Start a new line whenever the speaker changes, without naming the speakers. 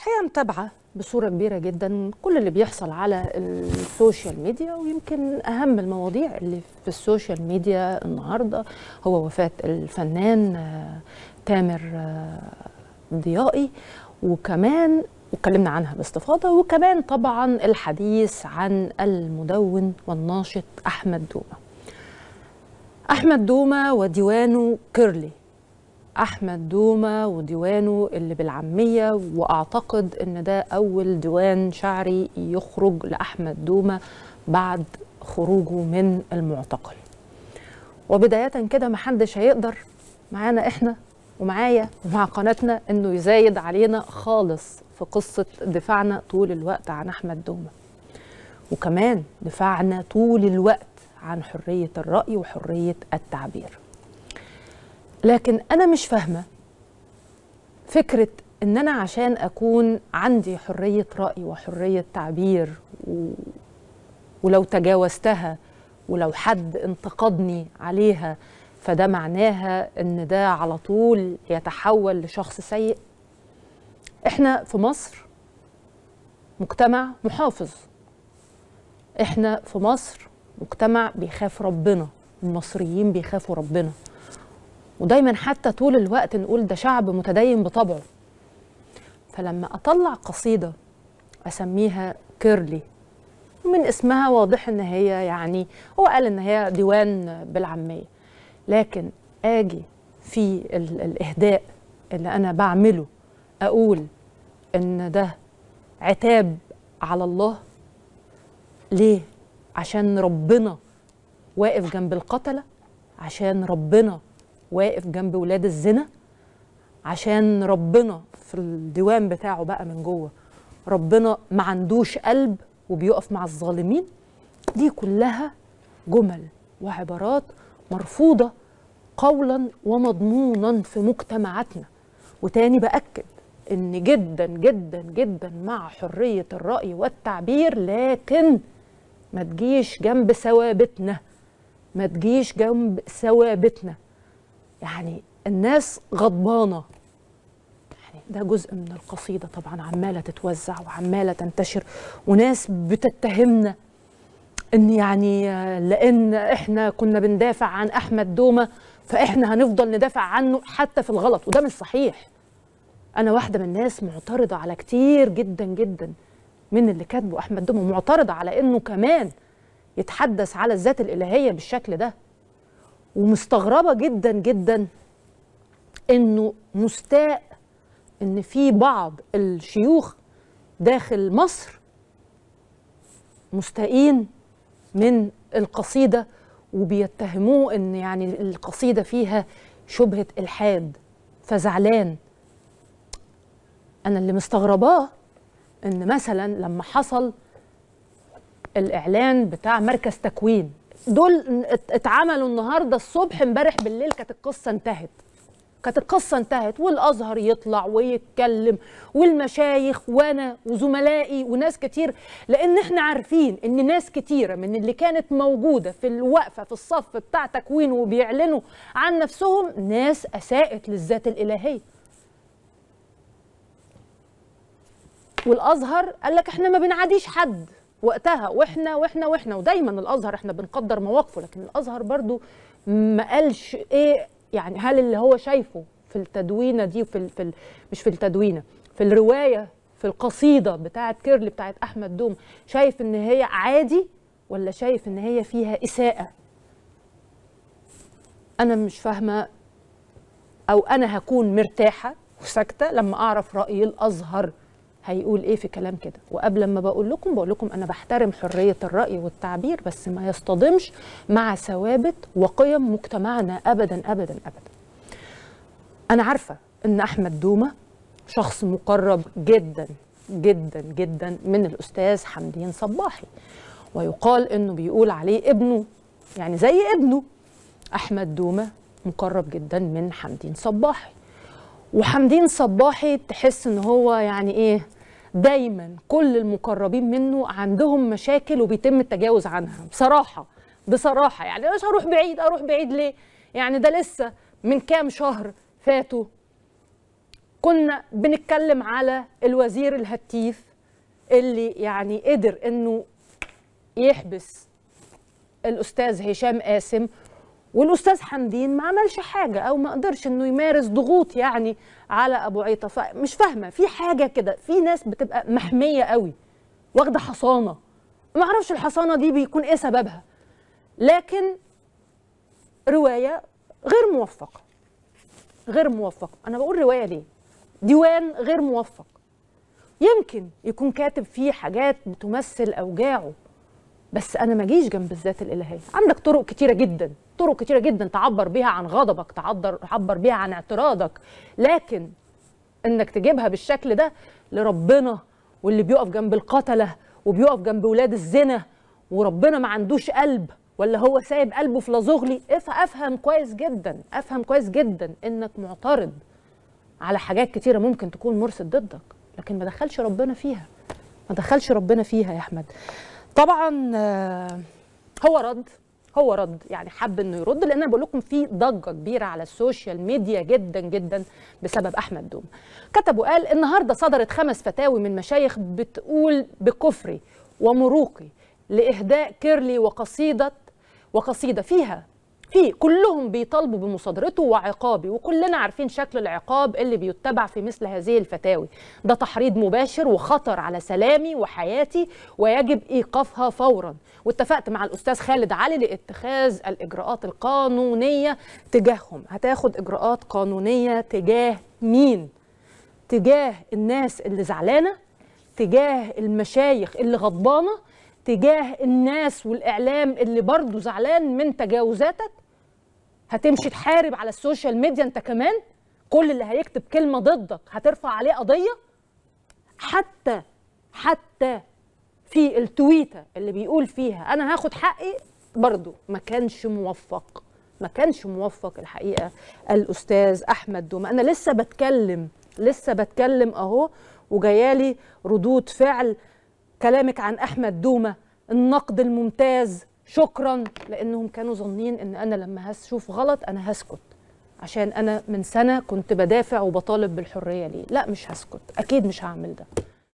الحقيقه متابعه بصوره كبيره جدا كل اللي بيحصل على السوشيال ميديا ويمكن اهم المواضيع اللي في السوشيال ميديا النهارده هو وفاه الفنان آه، تامر آه، ضيائي وكمان اتكلمنا عنها باستفاضه وكمان طبعا الحديث عن المدون والناشط احمد دومه احمد دومه وديوانه كيرلي أحمد دوما وديوانه اللي بالعامية وأعتقد أن ده أول ديوان شعري يخرج لأحمد دوما بعد خروجه من المعتقل وبداية كده محدش هيقدر معانا إحنا ومعايا ومع قناتنا أنه يزايد علينا خالص في قصة دفاعنا طول الوقت عن أحمد دوما وكمان دفاعنا طول الوقت عن حرية الرأي وحرية التعبير لكن انا مش فاهمه فكره ان انا عشان اكون عندي حريه راي وحريه تعبير و... ولو تجاوزتها ولو حد انتقدني عليها فده معناها ان ده على طول يتحول لشخص سيء احنا في مصر مجتمع محافظ احنا في مصر مجتمع بيخاف ربنا المصريين بيخافوا ربنا ودايما حتى طول الوقت نقول ده شعب متدين بطبعه فلما اطلع قصيده اسميها كيرلي ومن اسمها واضح ان هي يعني هو قال ان هي ديوان بالعاميه لكن اجي في الاهداء اللي انا بعمله اقول ان ده عتاب على الله ليه عشان ربنا واقف جنب القتله عشان ربنا واقف جنب ولاد الزنا عشان ربنا في الديوان بتاعه بقى من جوه ربنا ما عندوش قلب وبيقف مع الظالمين دي كلها جمل وعبارات مرفوضه قولا ومضمونا في مجتمعاتنا وتاني باكد ان جدا جدا جدا مع حريه الراي والتعبير لكن ما تجيش جنب ثوابتنا ما تجيش جنب ثوابتنا يعني الناس غضبانه يعني ده جزء من القصيده طبعا عماله تتوزع وعماله تنتشر وناس بتتهمنا ان يعني لان احنا كنا بندافع عن احمد دومه فاحنا هنفضل ندافع عنه حتى في الغلط وده مش صحيح انا واحده من الناس معترضه على كتير جدا جدا من اللي كاتبه احمد دومه معترضه على انه كمان يتحدث على الذات الالهيه بالشكل ده ومستغربه جدا جدا انه مستاء ان في بعض الشيوخ داخل مصر مستائين من القصيده وبيتهموه ان يعني القصيده فيها شبهه الحاد فزعلان انا اللي مستغرباه ان مثلا لما حصل الاعلان بتاع مركز تكوين دول اتعملوا النهارده الصبح امبارح بالليل كانت القصه انتهت كانت القصه انتهت والازهر يطلع ويتكلم والمشايخ وانا وزملائي وناس كتير لان احنا عارفين ان ناس كتيره من اللي كانت موجوده في الوقفه في الصف بتاع تكوين وبيعلنوا عن نفسهم ناس اساءت للذات الالهيه والازهر قال لك احنا ما بنعاديش حد وقتها واحنا واحنا واحنا ودايما الازهر احنا بنقدر مواقفه لكن الازهر برضو ما قالش ايه يعني هل اللي هو شايفه في التدوينه دي في, في مش في التدوينه في الروايه في القصيده بتاعه كيرلي بتاعه احمد دوم شايف ان هي عادي ولا شايف ان هي فيها اساءه انا مش فاهمه او انا هكون مرتاحه وساكته لما اعرف راي الازهر هيقول ايه في كلام كده وقبل ما بقول لكم بقول لكم انا بحترم حريه الراي والتعبير بس ما يصطدمش مع ثوابت وقيم مجتمعنا ابدا ابدا ابدا انا عارفه ان احمد دومه شخص مقرب جدا جدا جدا من الاستاذ حمدين صباحي ويقال انه بيقول عليه ابنه يعني زي ابنه احمد دومه مقرب جدا من حمدين صباحي وحمدين صباحي تحس ان هو يعني ايه دايما كل المقربين منه عندهم مشاكل وبيتم التجاوز عنها بصراحه بصراحه يعني مش هروح بعيد اروح بعيد ليه يعني ده لسه من كام شهر فاتوا كنا بنتكلم على الوزير الهتيف اللي يعني قدر انه يحبس الاستاذ هشام قاسم والاستاذ حمدين ما عملش حاجه او ما قدرش انه يمارس ضغوط يعني على ابو عيطه فمش فاهمه في حاجه كده في ناس بتبقى محميه قوي واخده حصانه ما اعرفش الحصانه دي بيكون ايه سببها لكن روايه غير موفقه غير موفقه انا بقول روايه ليه ديوان غير موفق يمكن يكون كاتب فيه حاجات بتمثل اوجاعه بس انا ما جيش جنب الذات الالهيه عندك طرق كتيره جدا طرق كتيره جدا تعبر بيها عن غضبك تعبر تعبر بيها عن اعتراضك لكن انك تجيبها بالشكل ده لربنا واللي بيقف جنب القتله وبيقف جنب ولاد الزنا وربنا ما عندوش قلب ولا هو سايب قلبه في لازغلي افهم كويس جدا افهم كويس جدا انك معترض على حاجات كتيره ممكن تكون مرصد ضدك لكن ما دخلش ربنا فيها ما دخلش ربنا فيها يا احمد طبعا آه، هو رد هو رد يعني حب انه يرد لان انا بقول لكم في ضجه كبيره على السوشيال ميديا جدا جدا بسبب احمد دوم كتب وقال النهارده صدرت خمس فتاوي من مشايخ بتقول بكفري ومروقي لاهداء كيرلي وقصيده وقصيده فيها في كلهم بيطالبوا بمصادرته وعقابه وكلنا عارفين شكل العقاب اللي بيتبع في مثل هذه الفتاوي ده تحريض مباشر وخطر على سلامي وحياتي ويجب ايقافها فورا واتفقت مع الاستاذ خالد علي لاتخاذ الاجراءات القانونيه تجاههم هتاخد اجراءات قانونيه تجاه مين تجاه الناس اللي زعلانه تجاه المشايخ اللي غضبانه تجاه الناس والإعلام اللي برضه زعلان من تجاوزاتك هتمشي تحارب على السوشيال ميديا انت كمان كل اللي هيكتب كلمه ضدك هترفع عليه قضيه حتى حتى في التويته اللي بيقول فيها انا هاخد حقي برضو ما كانش موفق ما كانش موفق الحقيقه الاستاذ احمد دوما انا لسه بتكلم لسه بتكلم اهو وجايالي ردود فعل كلامك عن احمد دوما النقد الممتاز شكرا لانهم كانوا ظانين ان انا لما هشوف غلط انا هسكت عشان انا من سنه كنت بدافع وبطالب بالحريه ليه لا مش هسكت اكيد مش هعمل ده